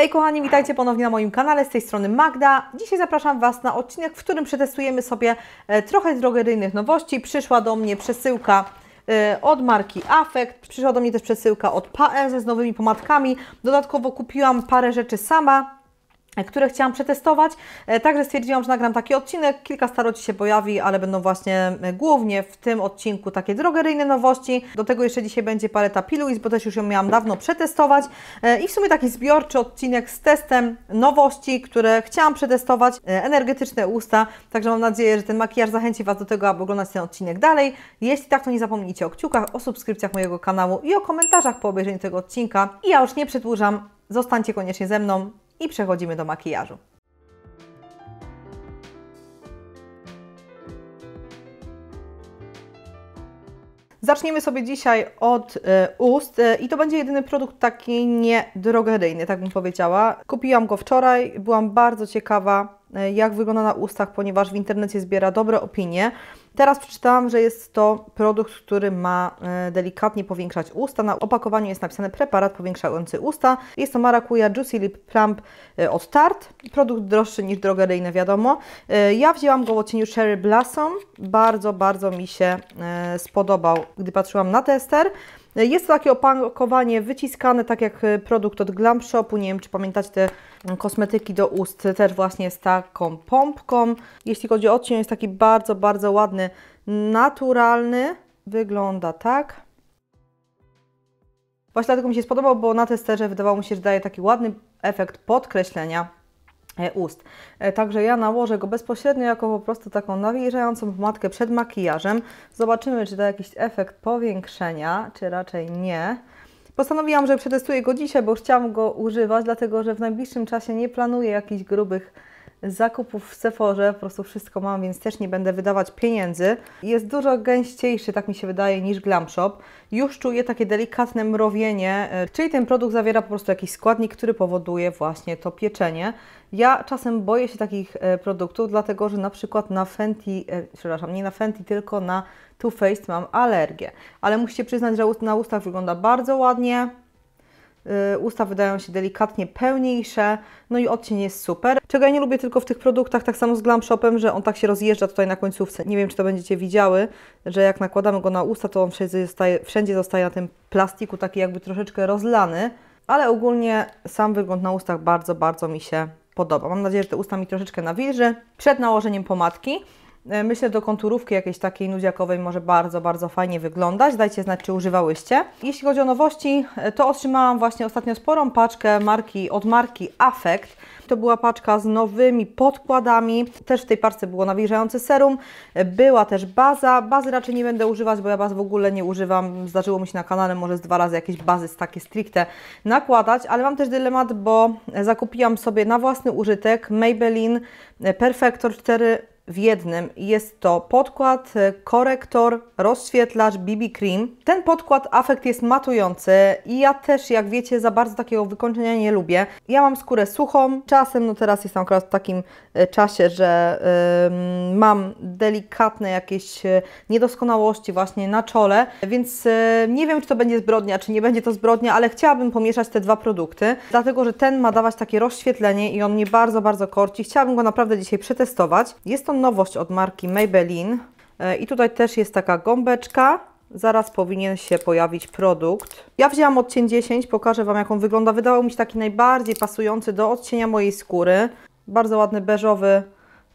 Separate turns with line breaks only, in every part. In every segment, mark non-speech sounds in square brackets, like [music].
Hej kochani, witajcie ponownie na moim kanale, z tej strony Magda. Dzisiaj zapraszam Was na odcinek, w którym przetestujemy sobie e, trochę drogeryjnych nowości. Przyszła do mnie przesyłka e, od marki Affect, przyszła do mnie też przesyłka od Pae z nowymi pomadkami. Dodatkowo kupiłam parę rzeczy sama, E, które chciałam przetestować. E, także stwierdziłam, że nagram taki odcinek. Kilka staroci się pojawi, ale będą właśnie e, głównie w tym odcinku takie drogeryjne nowości. Do tego jeszcze dzisiaj będzie paleta Piluis, bo też już ją miałam dawno przetestować. I w sumie taki zbiorczy odcinek z testem nowości, które chciałam przetestować. Energetyczne usta, także mam nadzieję, że ten makijaż zachęci Was do tego, aby oglądać ten odcinek dalej. Jeśli tak, to nie zapomnijcie o kciukach, o subskrypcjach mojego kanału i o komentarzach po obejrzeniu tego odcinka. I ja już nie przedłużam. Zostańcie koniecznie ze mną i przechodzimy do makijażu. Zaczniemy sobie dzisiaj od e, ust e, i to będzie jedyny produkt taki niedrogeryjny, tak bym powiedziała. Kupiłam go wczoraj, byłam bardzo ciekawa, E, jak wygląda na ustach, ponieważ w internecie zbiera dobre opinie. Teraz przeczytałam, że jest to produkt, który ma e, delikatnie powiększać usta. Na opakowaniu jest napisane preparat powiększający usta. Jest to Maracuja Juicy Lip Plump e, od Tarte. Produkt droższy niż drogeryjny, wiadomo. Ja wzięłam go w odcieniu Cherry Blossom. Bardzo, bardzo mi się spodobał, gdy patrzyłam na tester. E, jest to takie opakowanie wyciskane, tak jak e, produkt od Glam Shopu. Nie wiem, czy pamiętacie te mm, kosmetyki do ust, e, też właśnie z taką pompką. Jeśli chodzi o odcień, jest taki bardzo, bardzo ładny, naturalny. Wygląda tak. Właśnie dlatego mi się spodobał, bo na testerze wydawało mi się, że daje taki ładny efekt podkreślenia E, ust. E, także ja nałożę go bezpośrednio jako po prostu taką nawilżającą pomadkę przed makijażem. Zobaczymy, czy da jakiś efekt powiększenia, czy raczej nie. Postanowiłam, że przetestuję go dzisiaj, bo chciałam go używać, dlatego że w najbliższym czasie nie planuję jakichś grubych zakupów w Seforze po prostu wszystko mam, więc też nie będę wydawać pieniędzy. Jest dużo gęściejszy, tak mi się wydaje, niż Glam Shop. Już czuję takie delikatne mrowienie, e, czyli ten produkt zawiera po prostu jakiś składnik, który powoduje właśnie to pieczenie. Ja czasem boję się takich e, produktów, dlatego że na przykład na Fenty, e, przepraszam, nie na Fenty, tylko na Too Faced mam alergię. Ale musicie przyznać, że na ustach wygląda bardzo ładnie, Y, usta wydają się delikatnie pełniejsze, no i odcień jest super. Czego ja nie lubię tylko w tych produktach, tak samo z Glam Shopem, że on tak się rozjeżdża tutaj na końcówce. Nie wiem, czy to będziecie widziały, że jak nakładamy go na usta, to on wszędzie zostaje, wszędzie zostaje na tym plastiku taki jakby troszeczkę rozlany, ale ogólnie sam wygląd na ustach bardzo, bardzo mi się podoba. Mam nadzieję, że te usta mi troszeczkę nawilży przed nałożeniem pomadki. E, myślę, do konturówki jakiejś takiej nudziakowej może bardzo, bardzo fajnie wyglądać. Dajcie znać, czy używałyście. Jeśli chodzi o nowości, e, to otrzymałam właśnie ostatnio sporą paczkę marki, od marki Affect. To była paczka z nowymi podkładami. Też w tej paczce było nawilżające serum. E, była też baza. Bazy raczej nie będę używać, bo ja baz w ogóle nie używam. Zdarzyło mi się na kanale może z dwa razy jakieś bazy takie stricte nakładać, ale mam też dylemat, bo zakupiłam sobie na własny użytek Maybelline Perfector 4 w jednym. Jest to podkład, e, korektor, rozświetlacz, BB Cream. Ten podkład afekt jest matujący i ja też, jak wiecie, za bardzo takiego wykończenia nie lubię. Ja mam skórę suchą, czasem, no teraz jestem akurat w takim e, czasie, że yy, mam delikatne jakieś e, niedoskonałości właśnie na czole, więc yy, nie wiem, czy to będzie zbrodnia, czy nie będzie to zbrodnia, ale chciałabym pomieszać te dwa produkty, dlatego, że ten ma dawać takie rozświetlenie i on mnie bardzo, bardzo korci. Chciałabym go naprawdę dzisiaj przetestować. Jest on nowość od marki Maybelline e, i tutaj też jest taka gąbeczka. Zaraz powinien się pojawić produkt. Ja wzięłam odcień 10, pokażę Wam jak on wygląda. Wydawał mi się taki najbardziej pasujący do odcienia mojej skóry. Bardzo ładny beżowy,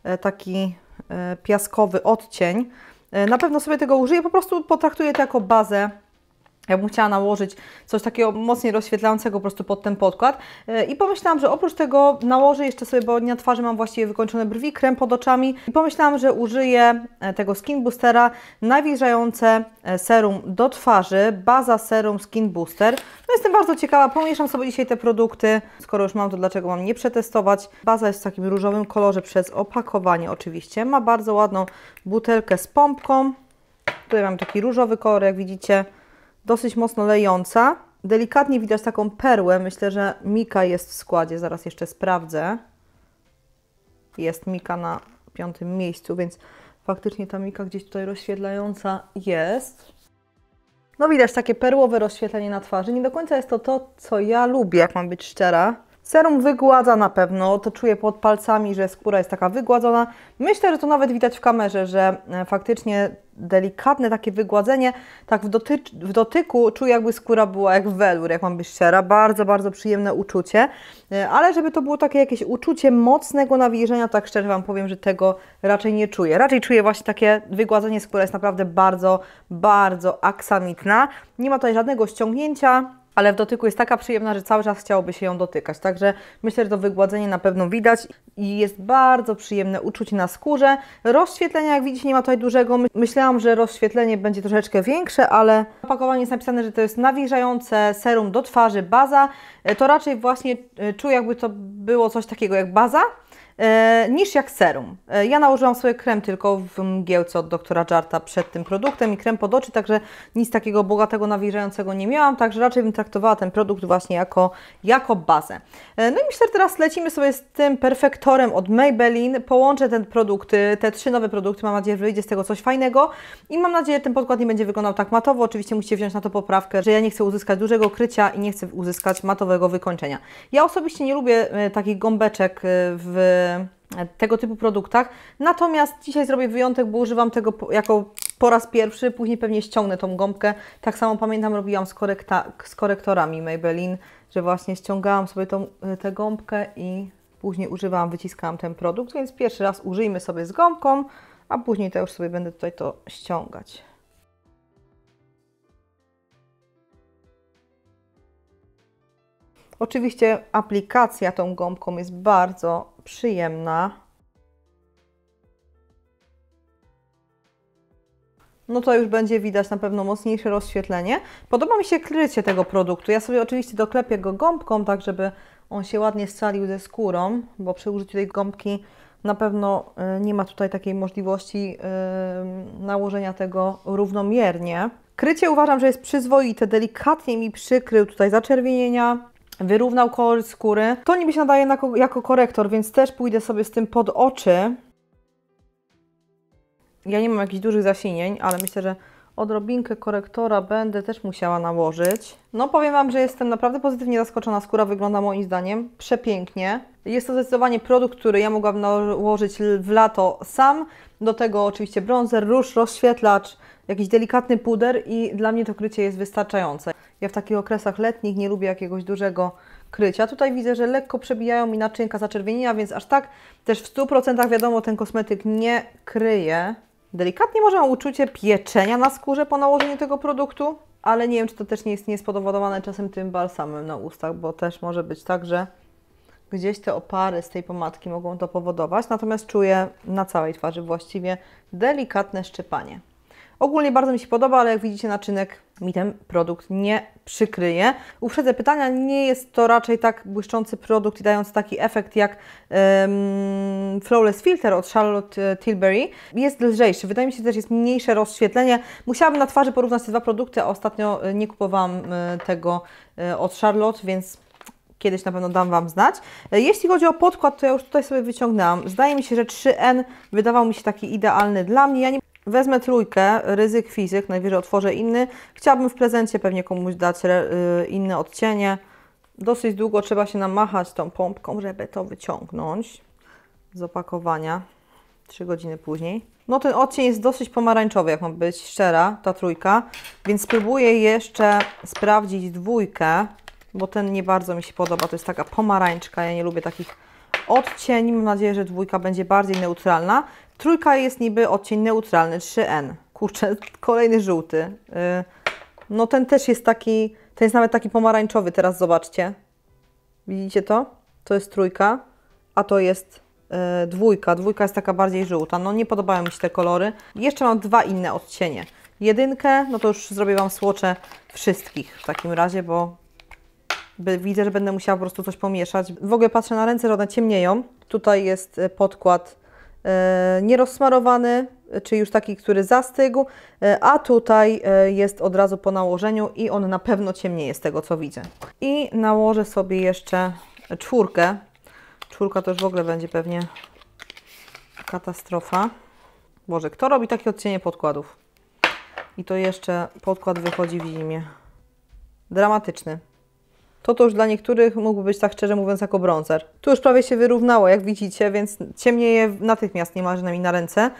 e, taki e, piaskowy odcień. Na pewno sobie tego użyję, po prostu potraktuję to jako bazę ja bym chciała nałożyć coś takiego mocniej rozświetlającego po prostu pod ten podkład. E, I pomyślałam, że oprócz tego nałożę jeszcze sobie, bo na twarzy mam właściwie wykończone brwi, krem pod oczami. I pomyślałam, że użyję e, tego Skin Boostera, nawilżające e, serum do twarzy, baza serum Skin Booster. No jestem bardzo ciekawa, pomieszam sobie dzisiaj te produkty. Skoro już mam, to dlaczego mam nie przetestować? Baza jest w takim różowym kolorze przez opakowanie oczywiście. Ma bardzo ładną butelkę z pompką. Tutaj mam taki różowy kolor, jak widzicie dosyć mocno lejąca. Delikatnie widać taką perłę. Myślę, że Mika jest w składzie. Zaraz jeszcze sprawdzę. Jest Mika na piątym miejscu, więc faktycznie ta Mika gdzieś tutaj rozświetlająca jest. No widać takie perłowe rozświetlenie na twarzy. Nie do końca jest to to, co ja lubię, jak mam być szczera. Serum wygładza na pewno, to czuję pod palcami, że skóra jest taka wygładzona. Myślę, że to nawet widać w kamerze, że e, faktycznie delikatne takie wygładzenie, tak w, w dotyku czuję jakby skóra była jak welur, jak mam być szczera. Bardzo, bardzo przyjemne uczucie, e, ale żeby to było takie jakieś uczucie mocnego nawilżenia, tak szczerze Wam powiem, że tego raczej nie czuję. Raczej czuję właśnie takie wygładzenie skóra jest naprawdę bardzo, bardzo aksamitna. Nie ma tutaj żadnego ściągnięcia, ale w dotyku jest taka przyjemna, że cały czas chciałoby się ją dotykać. Także myślę, że to wygładzenie na pewno widać i jest bardzo przyjemne uczucie na skórze. Rozświetlenia, jak widzicie, nie ma tutaj dużego. Myślałam, że rozświetlenie będzie troszeczkę większe, ale w opakowaniu jest napisane, że to jest nawilżające serum do twarzy, baza. E, to raczej właśnie e, czuję, jakby to było coś takiego jak baza, E, niż jak serum. E, ja nałożyłam sobie krem tylko w mgiełce od doktora Jarta przed tym produktem i krem pod oczy, także nic takiego bogatego, nawilżającego nie miałam, także raczej bym traktowała ten produkt właśnie jako, jako bazę. E, no i myślę, że teraz lecimy sobie z tym perfektorem od Maybelline, połączę ten produkt, te trzy nowe produkty, mam nadzieję, że wyjdzie z tego coś fajnego i mam nadzieję, że ten podkład nie będzie wyglądał tak matowo, oczywiście musicie wziąć na to poprawkę, że ja nie chcę uzyskać dużego krycia i nie chcę uzyskać matowego wykończenia. Ja osobiście nie lubię takich gąbeczek w tego typu produktach. Natomiast dzisiaj zrobię wyjątek, bo używam tego jako po raz pierwszy, później pewnie ściągnę tą gąbkę. Tak samo pamiętam robiłam z, korekta, z korektorami Maybelline, że właśnie ściągałam sobie tą, tę gąbkę i później używałam, wyciskałam ten produkt, więc pierwszy raz użyjmy sobie z gąbką, a później to już sobie będę tutaj to ściągać. Oczywiście aplikacja tą gąbką jest bardzo przyjemna. No to już będzie widać na pewno mocniejsze rozświetlenie. Podoba mi się krycie tego produktu. Ja sobie oczywiście doklepię go gąbką, tak żeby on się ładnie scalił ze skórą, bo przy użyciu tej gąbki na pewno y, nie ma tutaj takiej możliwości y, nałożenia tego równomiernie. Krycie uważam, że jest przyzwoite, delikatnie mi przykrył tutaj zaczerwienienia, wyrównał kolor skóry. To niby się nadaje na, jako korektor, więc też pójdę sobie z tym pod oczy. Ja nie mam jakichś dużych zasinień, ale myślę, że odrobinkę korektora będę też musiała nałożyć. No powiem Wam, że jestem naprawdę pozytywnie zaskoczona. Skóra wygląda moim zdaniem przepięknie. Jest to zdecydowanie produkt, który ja mogłabym nałożyć w lato sam. Do tego oczywiście bronzer, róż, rozświetlacz, jakiś delikatny puder i dla mnie to krycie jest wystarczające. Ja w takich okresach letnich nie lubię jakiegoś dużego krycia. Tutaj widzę, że lekko przebijają mi naczynka zaczerwienienia, więc aż tak też w 100% wiadomo, ten kosmetyk nie kryje. Delikatnie może mam uczucie pieczenia na skórze po nałożeniu tego produktu, ale nie wiem, czy to też nie jest, nie czasem tym balsamem na ustach, bo też może być tak, że gdzieś te opary z tej pomadki mogą to powodować, natomiast czuję na całej twarzy właściwie delikatne szczypanie. Ogólnie bardzo mi się podoba, ale jak widzicie naczynek mi ten produkt nie przykryje. Uprzedzę pytania, nie jest to raczej tak błyszczący produkt i dający taki efekt jak um, Flawless Filter od Charlotte e, Tilbury. Jest lżejszy, wydaje mi się, że też jest mniejsze rozświetlenie. Musiałabym na twarzy porównać te dwa produkty, a ostatnio e, nie kupowałam e, tego od Charlotte, więc kiedyś na pewno dam Wam znać. Jeśli chodzi o podkład, to ja już tutaj sobie wyciągnęłam. Zdaje mi się, że 3N wydawał mi się taki idealny dla mnie. Ja nie Wezmę trójkę, ryzyk fizyk, najwyżej otworzę inny. Chciałabym w prezencie pewnie komuś dać e, inne odcienie. Dosyć długo trzeba się namachać tą pompką, żeby to wyciągnąć z opakowania. 3 godziny później. No ten odcień jest dosyć pomarańczowy, jak mam być szczera, ta trójka. Więc spróbuję jeszcze sprawdzić dwójkę, bo ten nie bardzo mi się podoba. To jest taka pomarańczka, ja nie lubię takich odcieni. Mam nadzieję, że dwójka będzie bardziej neutralna. Trójka jest niby odcień neutralny, 3N. Kurczę, [laughs] kolejny żółty. Y, no ten też jest taki, ten jest nawet taki pomarańczowy, teraz zobaczcie. Widzicie to? To jest trójka, a to jest y, dwójka. Dwójka jest taka bardziej żółta. No nie podobają mi się te kolory. Jeszcze mam dwa inne odcienie. Jedynkę, no to już zrobię Wam słocze wszystkich w takim razie, bo widzę, że będę musiała po prostu coś pomieszać. W ogóle patrzę na ręce, że one ciemnieją. Tutaj jest y, podkład E, nierozsmarowany, czy już taki, który zastygł, e, a tutaj e, jest od razu po nałożeniu i on na pewno ciemniej z tego, co widzę. I nałożę sobie jeszcze czwórkę. Czwórka to już w ogóle będzie pewnie katastrofa. Boże, kto robi takie odcienie podkładów? I to jeszcze podkład wychodzi w zimie. Dramatyczny to to już dla niektórych mógłby być tak szczerze mówiąc jako bronzer. Tu już prawie się wyrównało, jak widzicie, więc ciemnieje natychmiast niemalże na mi na ręce.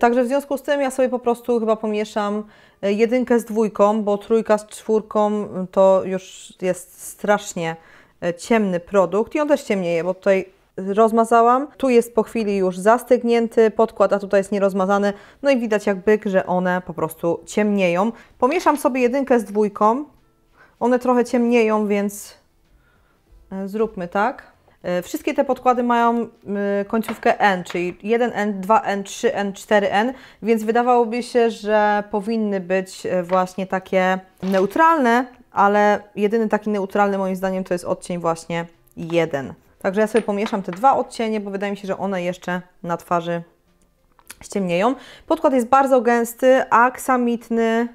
Także w związku z tym ja sobie po prostu chyba pomieszam e, jedynkę z dwójką, bo trójka z czwórką mm, to już jest strasznie e, ciemny produkt i on też ciemnieje, bo tutaj rozmazałam. Tu jest po chwili już zastygnięty podkład, a tutaj jest nierozmazany. No i widać jak byk, że one po prostu ciemnieją. Pomieszam sobie jedynkę z dwójką, one trochę ciemnieją, więc e, zróbmy tak. E, wszystkie te podkłady mają końcówkę N, czyli 1N, 2N, 3N, 4N, więc wydawałoby się, że powinny być e, właśnie takie neutralne, ale jedyny taki neutralny moim zdaniem to jest odcień właśnie 1. Także ja sobie pomieszam te dwa odcienie, bo wydaje mi się, że one jeszcze na twarzy ściemnieją. Podkład jest bardzo gęsty, aksamitny,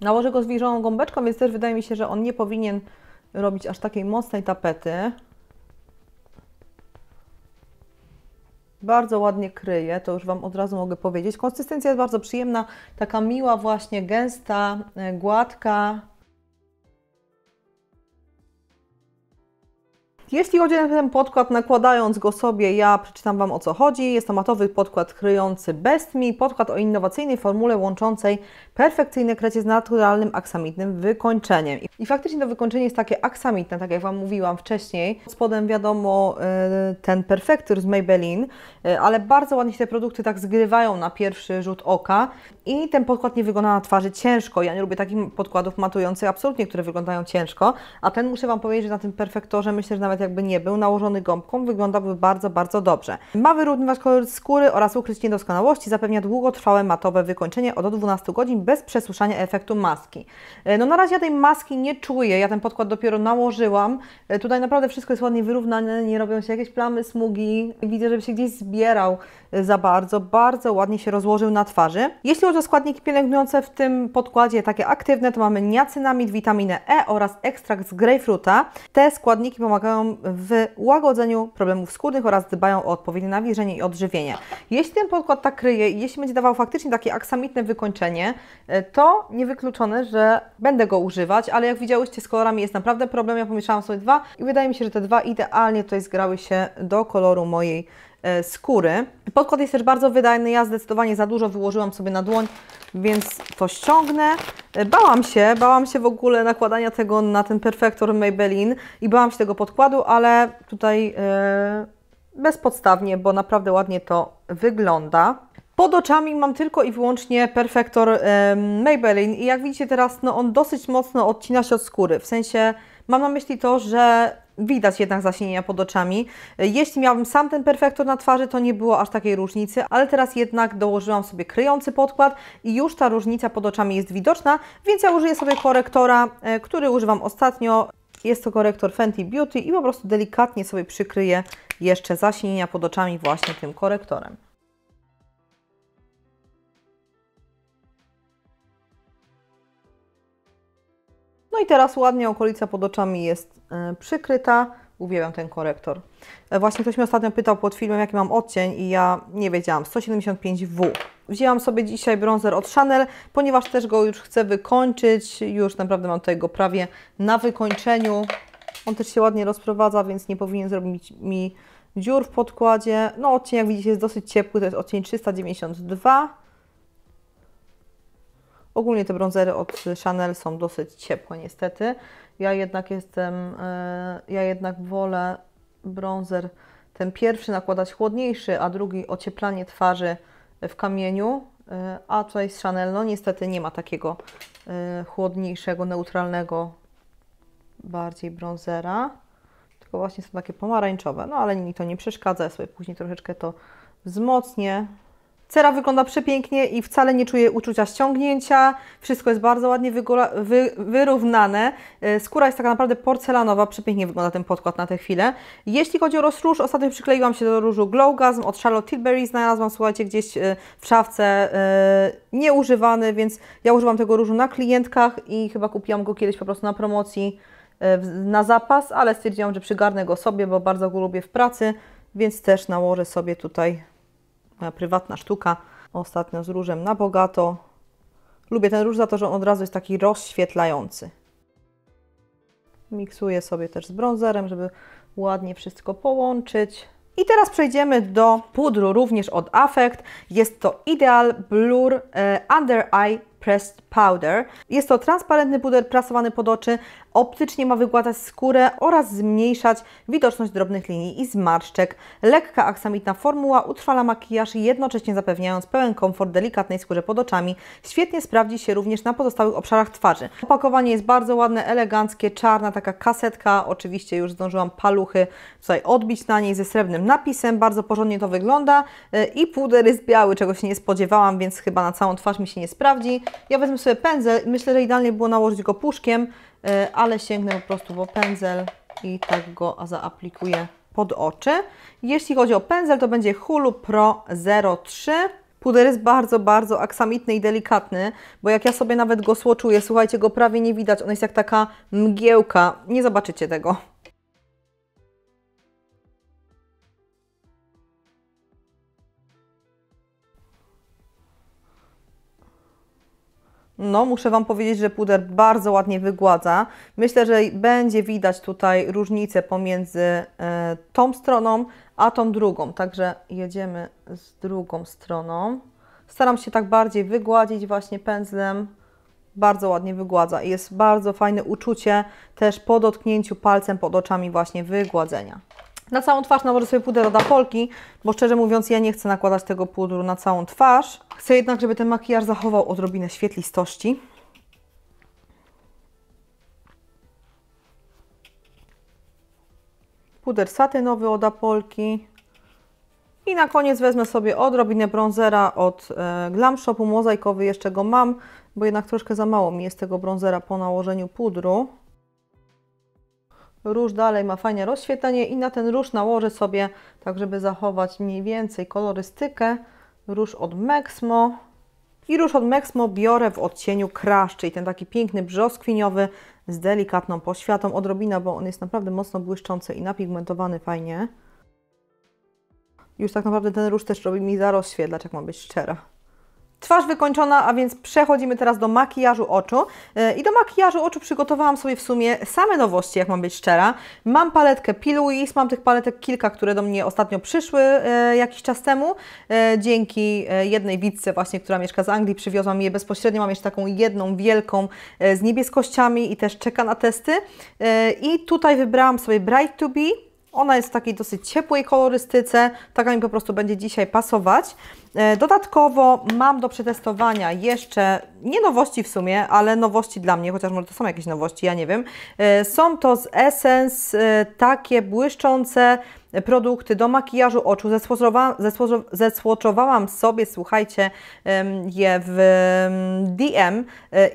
Nałożę go z wilżową gąbeczką, więc też wydaje mi się, że on nie powinien robić aż takiej mocnej tapety. Bardzo ładnie kryje, to już Wam od razu mogę powiedzieć. Konsystencja jest bardzo przyjemna, taka miła właśnie, gęsta, e, gładka. Jeśli chodzi o ten podkład, nakładając go sobie, ja przeczytam Wam o co chodzi. Jest to matowy podkład kryjący Bestmi, podkład o innowacyjnej formule łączącej perfekcyjne krecie z naturalnym aksamitnym wykończeniem. I faktycznie to wykończenie jest takie aksamitne, tak jak Wam mówiłam wcześniej. Spodem wiadomo e, ten perfektur z Maybelline, e, ale bardzo ładnie się te produkty tak zgrywają na pierwszy rzut oka i ten podkład nie wygląda na twarzy ciężko. Ja nie lubię takich podkładów matujących absolutnie, które wyglądają ciężko, a ten muszę Wam powiedzieć, że na tym perfektorze myślę, że nawet nawet jakby nie był, nałożony gąbką, wyglądałby bardzo, bardzo dobrze. Ma wyrównywać kolor skóry oraz ukryć niedoskonałości, zapewnia długotrwałe matowe wykończenie od do 12 godzin bez przesuszania efektu maski. E, no na razie ja tej maski nie czuję, ja ten podkład dopiero nałożyłam. E, tutaj naprawdę wszystko jest ładnie wyrównane, nie robią się jakieś plamy, smugi. Widzę, żeby się gdzieś zbierał za bardzo, bardzo ładnie się rozłożył na twarzy. Jeśli chodzi o składniki pielęgnujące w tym podkładzie takie aktywne, to mamy niacinamid, witaminę E oraz ekstrakt z grejpfruta. Te składniki pomagają w łagodzeniu problemów skórnych oraz dbają o odpowiednie nawilżenie i odżywienie. Jeśli ten podkład tak kryje i jeśli będzie dawał faktycznie takie aksamitne wykończenie, e, to niewykluczone, że będę go używać, ale jak widziałyście z kolorami jest naprawdę problem, ja pomieszałam sobie dwa i wydaje mi się, że te dwa idealnie tutaj zgrały się do koloru mojej E, skóry. Podkład jest też bardzo wydajny, ja zdecydowanie za dużo wyłożyłam sobie na dłoń, więc to ściągnę. E, bałam się, bałam się w ogóle nakładania tego na ten perfektor Maybelline i bałam się tego podkładu, ale tutaj yy, bezpodstawnie, bo naprawdę ładnie to wygląda. Pod oczami mam tylko i wyłącznie perfektor yy, Maybelline i jak widzicie teraz, no on dosyć mocno odcina się od skóry, w sensie mam na myśli to, że widać jednak zasinienia pod oczami. Jeśli miałbym sam ten perfektor na twarzy, to nie było aż takiej różnicy, ale teraz jednak dołożyłam sobie kryjący podkład i już ta różnica pod oczami jest widoczna, więc ja użyję sobie korektora, e, który używam ostatnio. Jest to korektor Fenty Beauty i po prostu delikatnie sobie przykryję jeszcze zasinienia pod oczami właśnie tym korektorem. No i teraz ładnie okolica pod oczami jest e, przykryta. Uwielbiam ten korektor. E, właśnie ktoś mnie ostatnio pytał pod filmem, jaki mam odcień i ja nie wiedziałam. 175W. Wzięłam sobie dzisiaj bronzer od Chanel, ponieważ też go już chcę wykończyć. Już naprawdę mam tutaj go prawie na wykończeniu. On też się ładnie rozprowadza, więc nie powinien zrobić mi dziur w podkładzie. No odcień jak widzicie jest dosyć ciepły, to jest odcień 392. Ogólnie te bronzery od Chanel są dosyć ciepłe niestety. Ja jednak jestem, e, ja jednak wolę bronzer ten pierwszy nakładać chłodniejszy, a drugi ocieplanie twarzy w kamieniu, e, a tutaj z Chanel no niestety nie ma takiego e, chłodniejszego, neutralnego bardziej bronzera, tylko właśnie są takie pomarańczowe, no ale mi to nie przeszkadza, ja sobie później troszeczkę to wzmocnię, Cera wygląda przepięknie i wcale nie czuję uczucia ściągnięcia. Wszystko jest bardzo ładnie wy wyrównane. E, skóra jest tak naprawdę porcelanowa. Przepięknie wygląda ten podkład na tę chwilę. Jeśli chodzi o rozróż, ostatnio przykleiłam się do różu Glowgasm od Charlotte Tilbury. Znalazłam, słuchajcie, gdzieś e, w szafce e, nieużywany, więc ja używam tego różu na klientkach i chyba kupiłam go kiedyś po prostu na promocji na zapas, ale stwierdziłam, że przygarnę go sobie, bo bardzo go lubię w pracy, więc też nałożę sobie tutaj moja prywatna sztuka. Ostatnio z różem na bogato. Lubię ten róż za to, że on od razu jest taki rozświetlający. Miksuję sobie też z bronzerem, żeby ładnie wszystko połączyć. I teraz przejdziemy do pudru, również od Affect. Jest to Ideal Blur e, Under Eye Pressed Powder. Jest to transparentny puder prasowany pod oczy, Optycznie ma wygładzać skórę oraz zmniejszać widoczność drobnych linii i zmarszczek. Lekka aksamitna formuła utrwala makijaż, jednocześnie zapewniając pełen komfort delikatnej skórze pod oczami. Świetnie sprawdzi się również na pozostałych obszarach twarzy. Opakowanie jest bardzo ładne, eleganckie, czarna taka kasetka. Oczywiście już zdążyłam paluchy tutaj odbić na niej ze srebrnym napisem. Bardzo porządnie to wygląda e, i puder jest biały, czego się nie spodziewałam, więc chyba na całą twarz mi się nie sprawdzi. Ja wezmę sobie pędzel, myślę, że idealnie było nałożyć go puszkiem, E, ale sięgnę po prostu po pędzel i tak go zaaplikuję pod oczy. Jeśli chodzi o pędzel, to będzie Hulu Pro 03. Puder jest bardzo, bardzo aksamitny i delikatny, bo jak ja sobie nawet go słoczuję, słuchajcie, go prawie nie widać, on jest jak taka mgiełka, nie zobaczycie tego. No, muszę Wam powiedzieć, że puder bardzo ładnie wygładza. Myślę, że będzie widać tutaj różnicę pomiędzy e, tą stroną, a tą drugą. Także jedziemy z drugą stroną. Staram się tak bardziej wygładzić właśnie pędzlem. Bardzo ładnie wygładza i jest bardzo fajne uczucie też po dotknięciu palcem pod oczami właśnie wygładzenia. Na całą twarz nałożę no sobie puder od Apolki, bo szczerze mówiąc ja nie chcę nakładać tego pudru na całą twarz. Chcę jednak, żeby ten makijaż zachował odrobinę świetlistości. Puder satynowy od Apolki. I na koniec wezmę sobie odrobinę bronzera od e, Glam Shopu, mozaikowy jeszcze go mam, bo jednak troszkę za mało mi jest tego bronzera po nałożeniu pudru. Róż dalej ma fajne rozświetlenie i na ten róż nałożę sobie, tak żeby zachować mniej więcej kolorystykę, róż od Mexmo. I róż od Mexmo biorę w odcieniu kraszczy czyli ten taki piękny brzoskwiniowy z delikatną poświatą, odrobina, bo on jest naprawdę mocno błyszczący i napigmentowany fajnie. Już tak naprawdę ten róż też robi mi zarozświetlacz, jak mam być szczera. Twarz wykończona, a więc przechodzimy teraz do makijażu oczu. E, I do makijażu oczu przygotowałam sobie w sumie same nowości, jak mam być szczera. Mam paletkę Piluis, mam tych paletek kilka, które do mnie ostatnio przyszły e, jakiś czas temu. E, dzięki jednej widzce właśnie, która mieszka z Anglii, przywiozłam je bezpośrednio. Mam jeszcze taką jedną wielką z niebieskościami i też czeka na testy. I tutaj wybrałam sobie Bright to Be. Ona jest w takiej dosyć ciepłej kolorystyce, taka mi po prostu będzie dzisiaj pasować. E, dodatkowo mam do przetestowania jeszcze, nie nowości w sumie, ale nowości dla mnie, chociaż może to są jakieś nowości, ja nie wiem. E, są to z Essence e, takie błyszczące produkty do makijażu oczu. zesłoczowałam sobie, słuchajcie, je w DM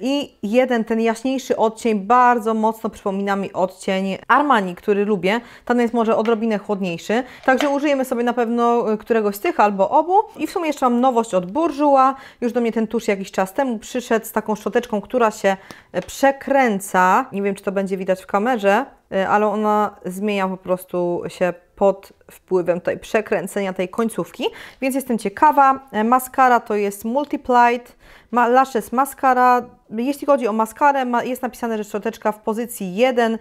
i jeden ten jaśniejszy odcień bardzo mocno przypomina mi odcień Armani, który lubię. Ten jest może odrobinę chłodniejszy. Także użyjemy sobie na pewno któregoś z tych albo obu i w sumie Zresztą jeszcze mam nowość od Burżuła. Już do mnie ten tusz jakiś czas temu przyszedł z taką szczoteczką, która się e, przekręca. Nie wiem, czy to będzie widać w kamerze, e, ale ona zmienia po prostu się pod wpływem tutaj przekręcenia tej końcówki, więc jestem ciekawa. E, maskara to jest Multiplied, Lashes Mascara. Jeśli chodzi o maskarę, jest napisane, że szczoteczka w pozycji 1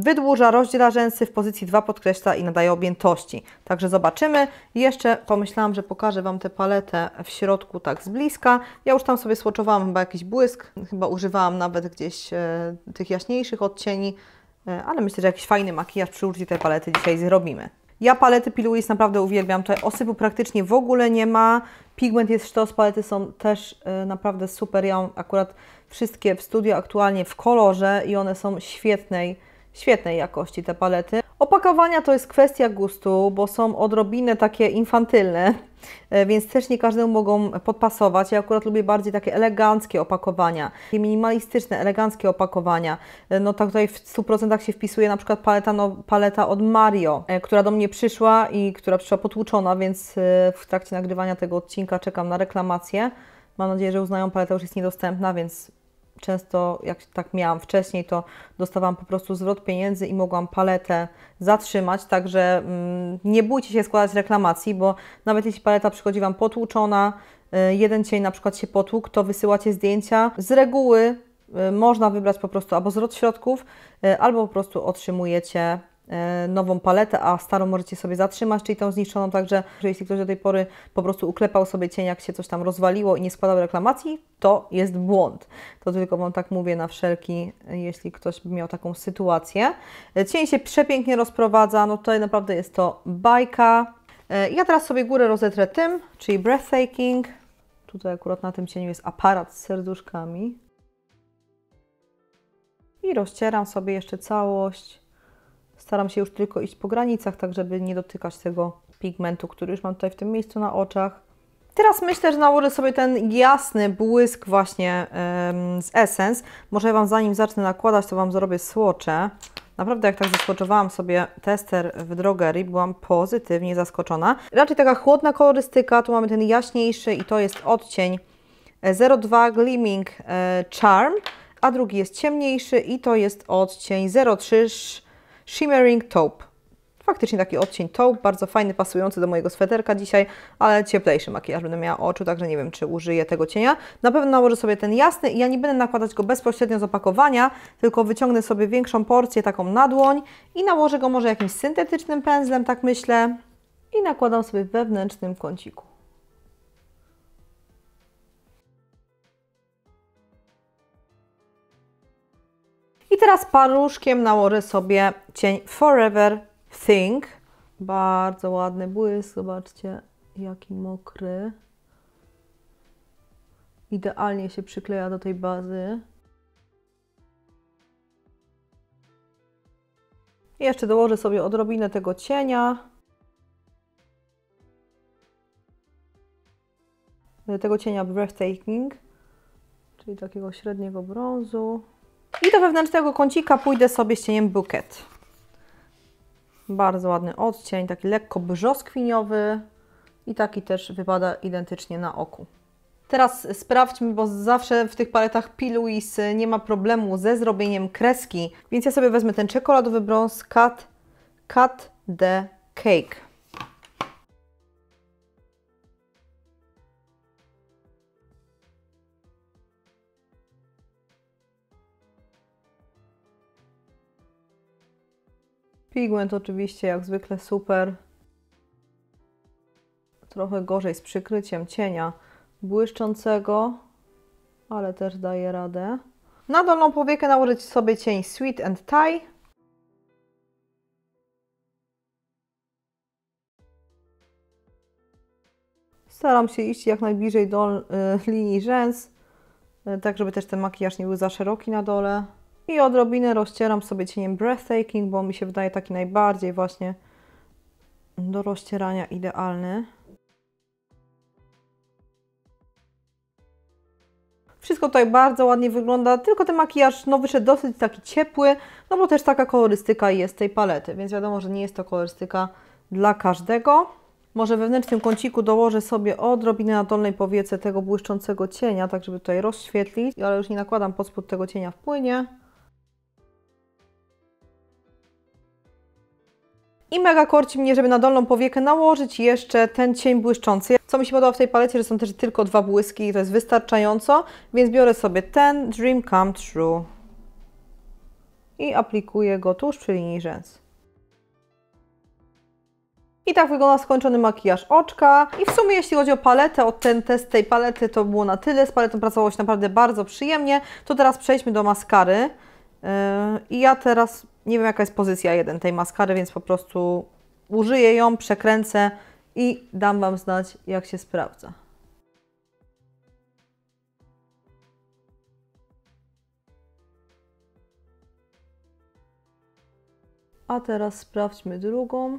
Wydłuża, rozdziela rzęsy w pozycji 2, podkreśla i nadaje objętości. Także zobaczymy. Jeszcze pomyślałam, że pokażę Wam tę paletę w środku tak z bliska. Ja już tam sobie słoczowałam chyba jakiś błysk, chyba używałam nawet gdzieś e, tych jaśniejszych odcieni, e, ale myślę, że jakiś fajny makijaż przy użyciu tej palety dzisiaj zrobimy. Ja palety Piluis naprawdę uwielbiam. Tutaj osypu praktycznie w ogóle nie ma. Pigment jest sztos, palety są też y, naprawdę super. Ja mam akurat wszystkie w studio aktualnie w kolorze i one są świetnej, świetnej jakości te palety. Opakowania to jest kwestia gustu, bo są odrobinę takie infantylne, E, więc też nie każdemu mogą podpasować. Ja akurat lubię bardziej takie eleganckie opakowania, takie minimalistyczne, eleganckie opakowania. E, no tak tutaj w 100% się wpisuje na przykład paleta, no, paleta od Mario, e, która do mnie przyszła i która przyszła potłuczona, więc w trakcie nagrywania tego odcinka czekam na reklamację. Mam nadzieję, że uznają paletę już jest niedostępna, więc często, jak tak miałam wcześniej, to dostawałam po prostu zwrot pieniędzy i mogłam paletę zatrzymać. Także mm, nie bójcie się składać reklamacji, bo nawet jeśli paleta przychodzi Wam potłuczona, y, jeden cień na przykład się potłuk, to wysyłacie zdjęcia. Z reguły y, można wybrać po prostu albo zwrot środków, y, albo po prostu otrzymujecie E, nową paletę, a starą możecie sobie zatrzymać, czyli tą zniszczoną, także jeśli ktoś do tej pory po prostu uklepał sobie cień, jak się coś tam rozwaliło i nie składał reklamacji, to jest błąd. To tylko Wam tak mówię na wszelki, jeśli ktoś by miał taką sytuację. E, cień się przepięknie rozprowadza, no tutaj naprawdę jest to bajka. E, ja teraz sobie górę rozetrę tym, czyli breathtaking. Tutaj akurat na tym cieniu jest aparat z serduszkami. I rozcieram sobie jeszcze całość Staram się już tylko iść po granicach, tak żeby nie dotykać tego pigmentu, który już mam tutaj w tym miejscu na oczach. Teraz myślę, że nałożę sobie ten jasny błysk właśnie ym, z Essence. Może ja Wam zanim zacznę nakładać, to Wam zrobię słocze. Naprawdę jak tak zaskoczowałam sobie tester w drogerii, byłam pozytywnie zaskoczona. Raczej taka chłodna kolorystyka, tu mamy ten jaśniejszy i to jest odcień 02 e, Gleaming e, Charm, a drugi jest ciemniejszy i to jest odcień 03 Shimmering Taupe. Faktycznie taki odcień taupe, bardzo fajny, pasujący do mojego sweterka dzisiaj, ale cieplejszy makijaż będę miała oczu, także nie wiem, czy użyję tego cienia. Na pewno nałożę sobie ten jasny i ja nie będę nakładać go bezpośrednio z opakowania, tylko wyciągnę sobie większą porcję, taką na dłoń i nałożę go może jakimś syntetycznym pędzlem, tak myślę, i nakładam sobie wewnętrznym kąciku. I teraz paluszkiem nałożę sobie cień Forever Think. Bardzo ładny błysk, zobaczcie jaki mokry. Idealnie się przykleja do tej bazy. I jeszcze dołożę sobie odrobinę tego cienia. Tego cienia Breathtaking, czyli takiego średniego brązu. I do wewnętrznego kącika pójdę sobie z cieniem bukiet. Bardzo ładny odcień, taki lekko brzoskwiniowy i taki też wypada identycznie na oku. Teraz sprawdźmy, bo zawsze w tych paletach Pilouis nie ma problemu ze zrobieniem kreski, więc ja sobie wezmę ten czekoladowy brąz cut, cut the Cake. Pigment oczywiście jak zwykle super. Trochę gorzej z przykryciem cienia błyszczącego, ale też daje radę. Na dolną powiekę nałożyć sobie cień Sweet and tie Staram się iść jak najbliżej do y, linii rzęs, y, tak żeby też ten makijaż nie był za szeroki na dole. I odrobinę rozcieram sobie cieniem Breathtaking, bo mi się wydaje taki najbardziej właśnie do rozcierania idealny. Wszystko tutaj bardzo ładnie wygląda, tylko ten makijaż no, wyszedł dosyć taki ciepły, no bo też taka kolorystyka jest tej palety, więc wiadomo, że nie jest to kolorystyka dla każdego. Może wewnętrznym kąciku dołożę sobie odrobinę na dolnej powiece tego błyszczącego cienia, tak żeby tutaj rozświetlić, ale już nie nakładam pod spód tego cienia w płynie. I mega korci mnie, żeby na dolną powiekę nałożyć jeszcze ten cień błyszczący. Co mi się podoba w tej palecie, że są też tylko dwa błyski i to jest wystarczająco, więc biorę sobie ten Dream Come True i aplikuję go tuż przy linii rzęs. I tak wygląda skończony makijaż oczka. I w sumie jeśli chodzi o paletę, o ten test tej palety to było na tyle. Z paletą pracowało się naprawdę bardzo przyjemnie. To teraz przejdźmy do maskary. Yy, I ja teraz nie wiem jaka jest pozycja 1 tej maskary, więc po prostu użyję ją, przekręcę i dam Wam znać jak się sprawdza. A teraz sprawdźmy drugą.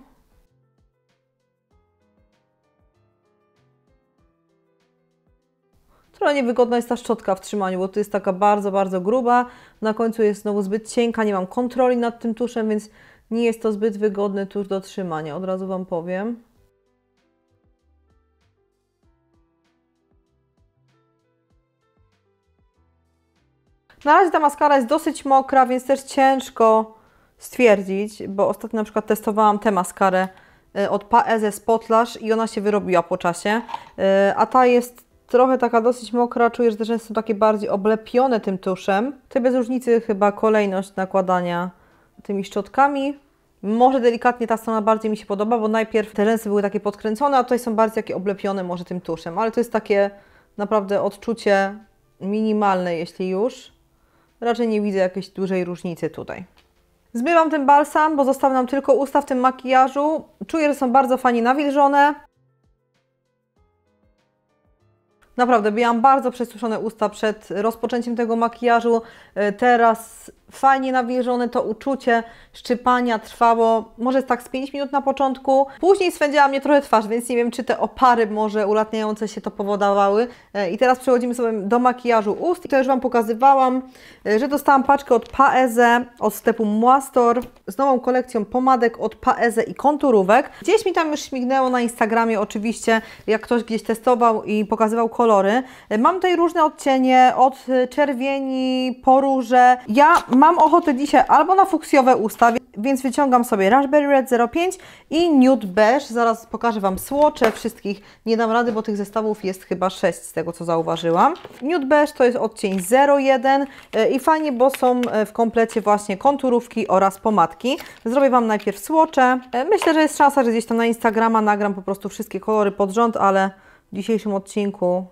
która niewygodna jest ta szczotka w trzymaniu, bo tu jest taka bardzo, bardzo gruba, na końcu jest znowu zbyt cienka, nie mam kontroli nad tym tuszem, więc nie jest to zbyt wygodny tusz do trzymania, od razu Wam powiem. Na razie ta maskara jest dosyć mokra, więc też ciężko stwierdzić, bo ostatnio na przykład testowałam tę maskarę e, od Paeze Spotlash i ona się wyrobiła po czasie, e, a ta jest trochę taka dosyć mokra, czujesz, że są takie bardziej oblepione tym tuszem. To bez różnicy chyba kolejność nakładania tymi szczotkami. Może delikatnie ta strona bardziej mi się podoba, bo najpierw te rzęsy były takie podkręcone, a tutaj są bardziej takie oblepione może tym tuszem, ale to jest takie naprawdę odczucie minimalne, jeśli już. Raczej nie widzę jakiejś dużej różnicy tutaj. Zmywam ten balsam, bo zostały nam tylko usta w tym makijażu. Czuję, że są bardzo fajnie nawilżone. Naprawdę, miałam bardzo przesuszone usta przed rozpoczęciem tego makijażu. E, teraz fajnie nawilżone to uczucie szczypania trwało może tak z 5 minut na początku. Później swędziała mnie trochę twarz, więc nie wiem, czy te opary może ulatniające się to powodowały. E, I teraz przechodzimy sobie do makijażu ust. I to już Wam pokazywałam, e, że dostałam paczkę od Paeze, od stepu Moastor, z nową kolekcją pomadek od Paeze i konturówek. Gdzieś mi tam już śmignęło na Instagramie oczywiście, jak ktoś gdzieś testował i pokazywał kolory. E, mam tutaj różne odcienie, od czerwieni po róże. Ja mam Mam ochotę dzisiaj albo na fuksjowe usta, więc wyciągam sobie Raspberry Red 05 i Nude Beige. Zaraz pokażę Wam słocze wszystkich. Nie dam rady, bo tych zestawów jest chyba 6 z tego, co zauważyłam. Nude Beige to jest odcień 01 e, i fajnie, bo są e, w komplecie właśnie konturówki oraz pomadki. Zrobię Wam najpierw słocze. E, myślę, że jest szansa, że gdzieś tam na Instagrama nagram po prostu wszystkie kolory pod rząd, ale w dzisiejszym odcinku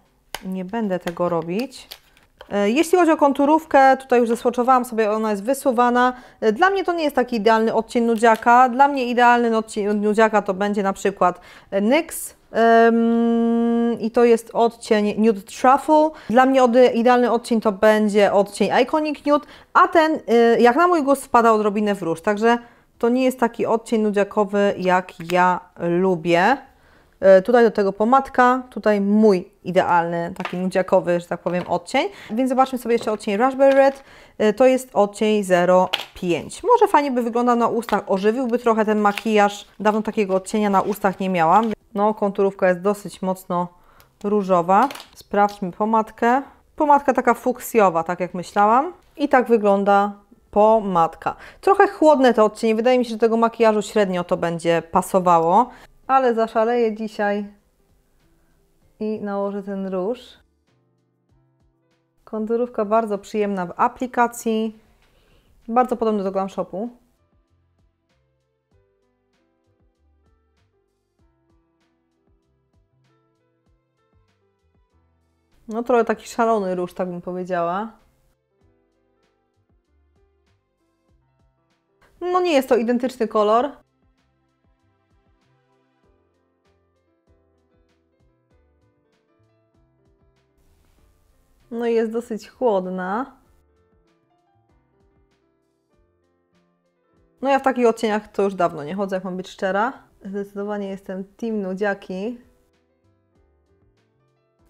nie będę tego robić. E, jeśli chodzi o konturówkę, tutaj już zesłoczowałam sobie, ona jest wysuwana. E, dla mnie to nie jest taki idealny odcień nudziaka. Dla mnie idealny odcień nudziaka to będzie na przykład e, NYX, Um, i to jest odcień Nude Truffle. Dla mnie idealny odcień to będzie odcień Iconic Nude, a ten jak na mój gust spada odrobinę w róż, także to nie jest taki odcień nudziakowy jak ja lubię. E, tutaj do tego pomadka, tutaj mój idealny, taki nudziakowy, że tak powiem, odcień. Więc zobaczmy sobie jeszcze odcień Raspberry Red. E, to jest odcień 05. Może fajnie by wyglądał na ustach, ożywiłby trochę ten makijaż. Dawno takiego odcienia na ustach nie miałam. No, konturówka jest dosyć mocno różowa. Sprawdźmy pomadkę. Pomadka taka fuksjowa, tak jak myślałam. I tak wygląda pomadka. Trochę chłodne to odcienie, wydaje mi się, że tego makijażu średnio to będzie pasowało ale zaszaleję dzisiaj i nałożę ten róż. Kondurówka bardzo przyjemna w aplikacji, bardzo podobny do Glam Shopu. No trochę taki szalony róż, tak bym powiedziała. No nie jest to identyczny kolor, rano jest dosyć chłodna. No ja w takich odcieniach to już dawno nie chodzę, jak mam być szczera. Zdecydowanie jestem team nudziaki.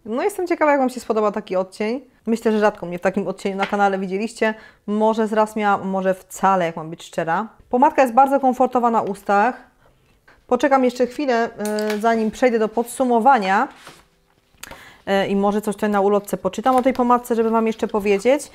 No jestem ciekawa, jak Wam się spodoba taki odcień. Myślę, że rzadko mnie w takim odcieniu na kanale widzieliście. Może zraz raz miałam, może wcale, jak mam być szczera. Pomadka jest bardzo komfortowa na ustach. Poczekam jeszcze chwilę, e, zanim przejdę do podsumowania. E, i może coś tutaj na ulotce poczytam o tej pomadce, żeby Wam jeszcze powiedzieć.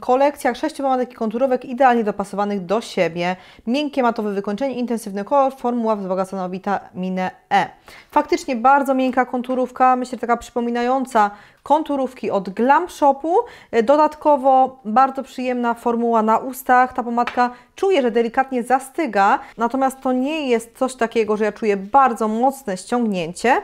Kolekcja sześciu pomadek i konturówek idealnie dopasowanych do siebie. Miękkie, matowe wykończenie, intensywny kolor, formuła wzbogacona o witaminę E. Faktycznie bardzo miękka konturówka, myślę taka przypominająca konturówki od Glam Shopu. E, dodatkowo bardzo przyjemna formuła na ustach. Ta pomadka czuję, że delikatnie zastyga, natomiast to nie jest coś takiego, że ja czuję bardzo mocne ściągnięcie.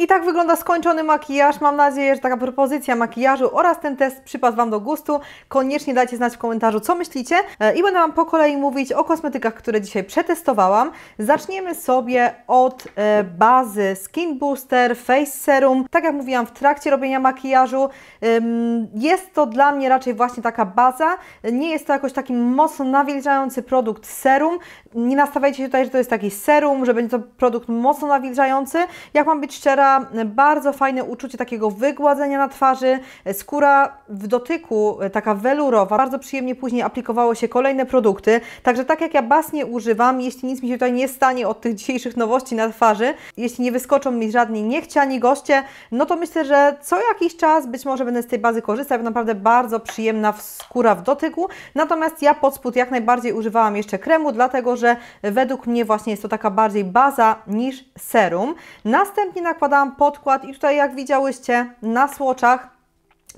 I tak wygląda skończony makijaż. Mam nadzieję, że taka propozycja makijażu oraz ten test przypadł Wam do gustu. Koniecznie dajcie znać w komentarzu, co myślicie. E, I będę Wam po kolei mówić o kosmetykach, które dzisiaj przetestowałam. Zaczniemy sobie od e, bazy Skin Booster Face Serum. Tak jak mówiłam w trakcie robienia makijażu, jest to dla mnie raczej właśnie taka baza. Nie jest to jakoś taki mocno nawilżający produkt serum. Nie nastawiajcie się tutaj, że to jest taki serum, że będzie to produkt mocno nawilżający. Jak mam być szczera, bardzo fajne uczucie takiego wygładzenia na twarzy, skóra w dotyku taka welurowa, bardzo przyjemnie później aplikowało się kolejne produkty, także tak jak ja bas nie używam, jeśli nic mi się tutaj nie stanie od tych dzisiejszych nowości na twarzy, jeśli nie wyskoczą mi żadni niechciani goście, no to myślę, że co jakiś czas być może będę z tej bazy korzystać, naprawdę bardzo przyjemna skóra w dotyku, natomiast ja pod spód jak najbardziej używałam jeszcze kremu, dlatego że według mnie właśnie jest to taka bardziej baza niż serum. Następnie nakładałam podkład i tutaj jak widziałyście na słoczach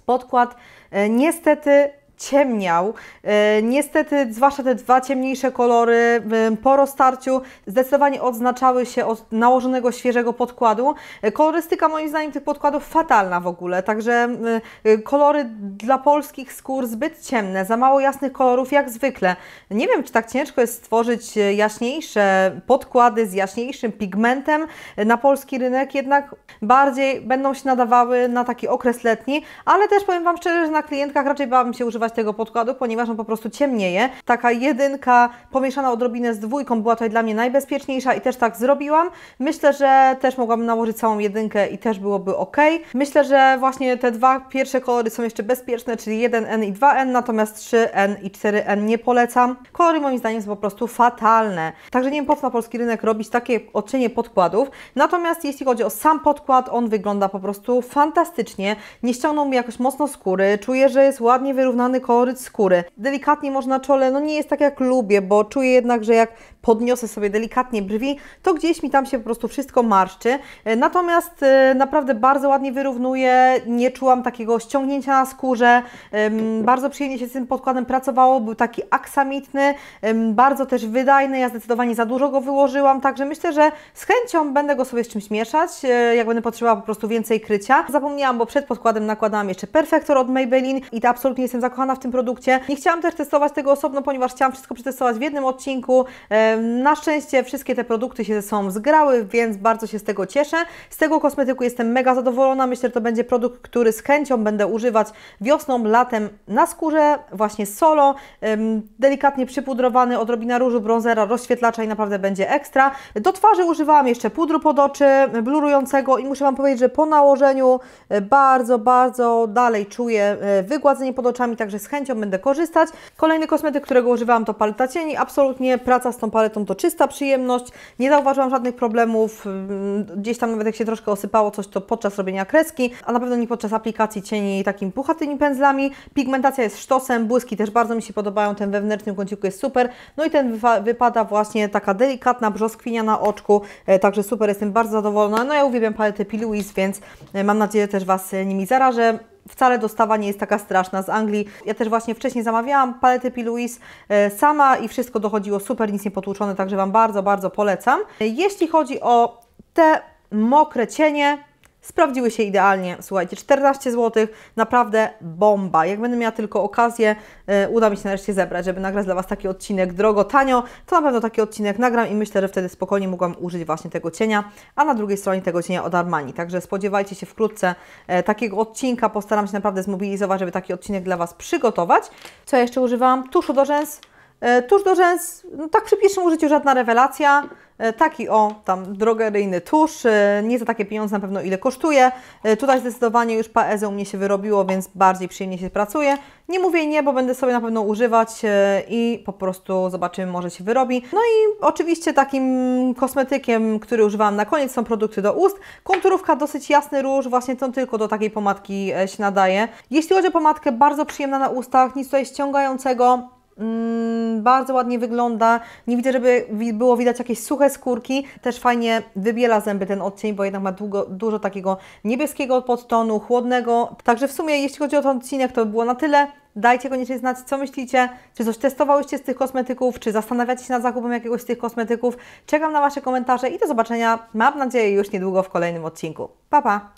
podkład e, niestety ciemniał. E, niestety, zwłaszcza te dwa ciemniejsze kolory e, po roztarciu zdecydowanie odznaczały się od nałożonego świeżego podkładu. E, kolorystyka moim zdaniem tych podkładów fatalna w ogóle, także kolory dla polskich skór zbyt ciemne, za mało jasnych kolorów jak zwykle. Nie wiem, czy tak ciężko jest stworzyć jaśniejsze podkłady z jaśniejszym pigmentem na polski rynek, jednak bardziej będą się nadawały na taki okres letni, ale też powiem Wam szczerze, że na klientkach raczej bałabym się używać używać tego podkładu, ponieważ on po prostu ciemnieje. Taka jedynka pomieszana odrobinę z dwójką była tutaj dla mnie najbezpieczniejsza i też tak zrobiłam. Myślę, że też mogłabym nałożyć całą jedynkę i też byłoby ok. Myślę, że właśnie te dwa pierwsze kolory są jeszcze bezpieczne, czyli 1N i 2N, natomiast 3N i 4N nie polecam. Kolory moim zdaniem są po prostu fatalne. Także nie wiem po co na polski rynek robić takie odcienie podkładów. Natomiast jeśli chodzi o sam podkład, on wygląda po prostu fantastycznie. Nie ściągnął mi jakoś mocno skóry. Czuję, że jest ładnie wyrównany koloryt skóry. Delikatnie można czole, no nie jest tak jak lubię, bo czuję jednak, że jak podniosę sobie delikatnie brwi, to gdzieś mi tam się po prostu wszystko marszczy. E, natomiast e, naprawdę bardzo ładnie wyrównuje, nie czułam takiego ściągnięcia na skórze, bardzo przyjemnie się z tym podkładem pracowało, był taki aksamitny, bardzo też wydajny, ja zdecydowanie za dużo go wyłożyłam, także myślę, że z chęcią będę go sobie z czymś mieszać, e, jak będę potrzebowała po prostu więcej krycia. Zapomniałam, bo przed podkładem nakładałam jeszcze Perfektor od Maybelline i to absolutnie jestem zakochana w tym produkcie. Nie chciałam też testować tego osobno, ponieważ chciałam wszystko przetestować w jednym odcinku, na szczęście wszystkie te produkty się ze sobą zgrały, więc bardzo się z tego cieszę. Z tego kosmetyku jestem mega zadowolona. Myślę, że to będzie produkt, który z chęcią będę używać wiosną, latem na skórze, właśnie solo. Delikatnie przypudrowany, odrobina różu, bronzera, rozświetlacza i naprawdę będzie ekstra. Do twarzy używałam jeszcze pudru pod oczy, blurującego i muszę Wam powiedzieć, że po nałożeniu e, bardzo, bardzo dalej czuję e, wygładzenie pod oczami, także z chęcią będę korzystać. Kolejny kosmetyk, którego używałam to paleta cieni. Absolutnie praca z tą paletą toaletą to czysta przyjemność. Nie zauważyłam żadnych problemów, mm, gdzieś tam nawet jak się troszkę osypało coś, to podczas robienia kreski, a na pewno nie podczas aplikacji cieni takim puchatymi pędzlami. Pigmentacja jest sztosem, błyski też bardzo mi się podobają, ten wewnętrzny kąciku jest super. No i ten wypada właśnie taka delikatna brzoskwinia na oczku, e, także super, jestem bardzo zadowolona. No ja uwielbiam paletę P. Louis, więc e, mam nadzieję też Was e, nimi zarażę wcale dostawa nie jest taka straszna z Anglii. Ja też właśnie wcześniej zamawiałam paletę P. Louis e, sama i wszystko dochodziło super, nic nie potłuczone, także Wam bardzo, bardzo polecam. E, jeśli chodzi o te mokre cienie, Sprawdziły się idealnie, słuchajcie, 14 zł, naprawdę bomba. Jak będę miała tylko okazję, yy, uda mi się nareszcie zebrać, żeby nagrać dla Was taki odcinek drogo, tanio, to na pewno taki odcinek nagram i myślę, że wtedy spokojnie mogłam użyć właśnie tego cienia, a na drugiej stronie tego cienia od Armani. Także spodziewajcie się wkrótce e, takiego odcinka, postaram się naprawdę zmobilizować, żeby taki odcinek dla Was przygotować. Co ja jeszcze używam? Tuszu do rzęs, E, tusz do rzęs, no tak przy pierwszym użyciu żadna rewelacja. E, taki o, tam drogeryjny tusz, e, nie za takie pieniądze na pewno ile kosztuje. Tutaj zdecydowanie już paezę u mnie się wyrobiło, więc bardziej przyjemnie się pracuje. Nie mówię nie, bo będę sobie na pewno używać i po prostu zobaczymy, może się wyrobi. No i oczywiście takim kosmetykiem, który używałam na koniec są produkty do ust. Konturówka, dosyć jasny róż, właśnie to tylko do takiej pomadki się nadaje. Jeśli chodzi o pomadkę, bardzo przyjemna na ustach, nic tutaj ściągającego. Mm, bardzo ładnie wygląda. Nie widzę, żeby było widać jakieś suche skórki. Też fajnie wybiela zęby ten odcień, bo jednak ma długo, dużo takiego niebieskiego podtonu, chłodnego. Także w sumie, jeśli chodzi o ten odcinek, to by było na tyle. Dajcie koniecznie znać, co myślicie, czy coś testowałyście z tych kosmetyków, czy zastanawiacie się nad zakupem jakiegoś z tych kosmetyków. Czekam na Wasze komentarze i do zobaczenia, mam nadzieję, już niedługo w kolejnym odcinku. Pa, pa!